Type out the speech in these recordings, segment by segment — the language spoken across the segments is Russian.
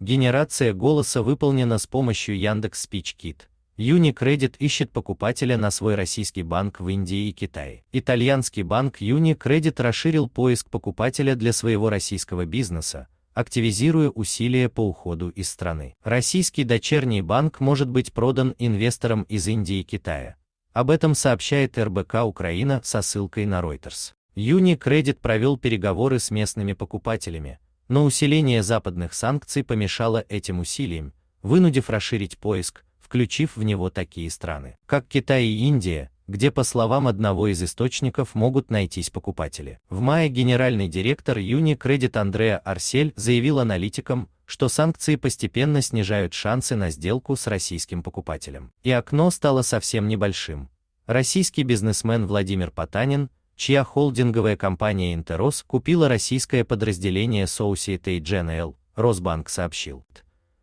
Генерация голоса выполнена с помощью Яндекс Спичкит. Unicredit ищет покупателя на свой российский банк в Индии и Китае. Итальянский банк Unicredit расширил поиск покупателя для своего российского бизнеса, активизируя усилия по уходу из страны. Российский дочерний банк может быть продан инвесторам из Индии и Китая. Об этом сообщает РБК Украина со ссылкой на Reuters. Unicredit провел переговоры с местными покупателями, но усиление западных санкций помешало этим усилиям, вынудив расширить поиск, включив в него такие страны, как Китай и Индия, где, по словам одного из источников, могут найтись покупатели. В мае генеральный директор Unicredit Андреа Арсель заявил аналитикам, что санкции постепенно снижают шансы на сделку с российским покупателем. И окно стало совсем небольшим. Российский бизнесмен Владимир Потанин, чья холдинговая компания Интерос купила российское подразделение Societe Generale, Росбанк сообщил,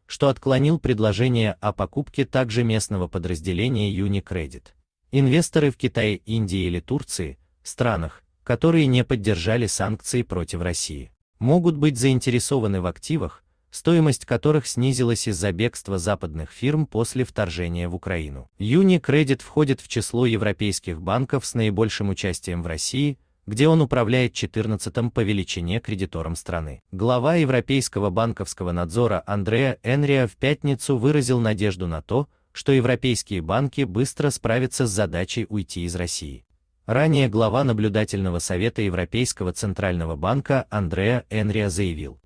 что отклонил предложение о покупке также местного подразделения Unicredit. Инвесторы в Китае, Индии или Турции, странах, которые не поддержали санкции против России, могут быть заинтересованы в активах, стоимость которых снизилась из-за бегства западных фирм после вторжения в Украину. Unicredit входит в число европейских банков с наибольшим участием в России, где он управляет 14-м по величине кредитором страны. Глава Европейского банковского надзора Андреа Энриа в пятницу выразил надежду на то, что европейские банки быстро справятся с задачей уйти из России. Ранее глава наблюдательного совета Европейского центрального банка Андреа Энриа заявил,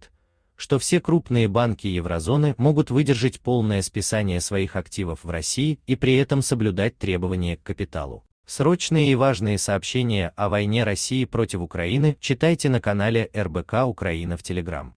что все крупные банки еврозоны могут выдержать полное списание своих активов в России и при этом соблюдать требования к капиталу. Срочные и важные сообщения о войне России против Украины читайте на канале РБК Украина в Телеграм.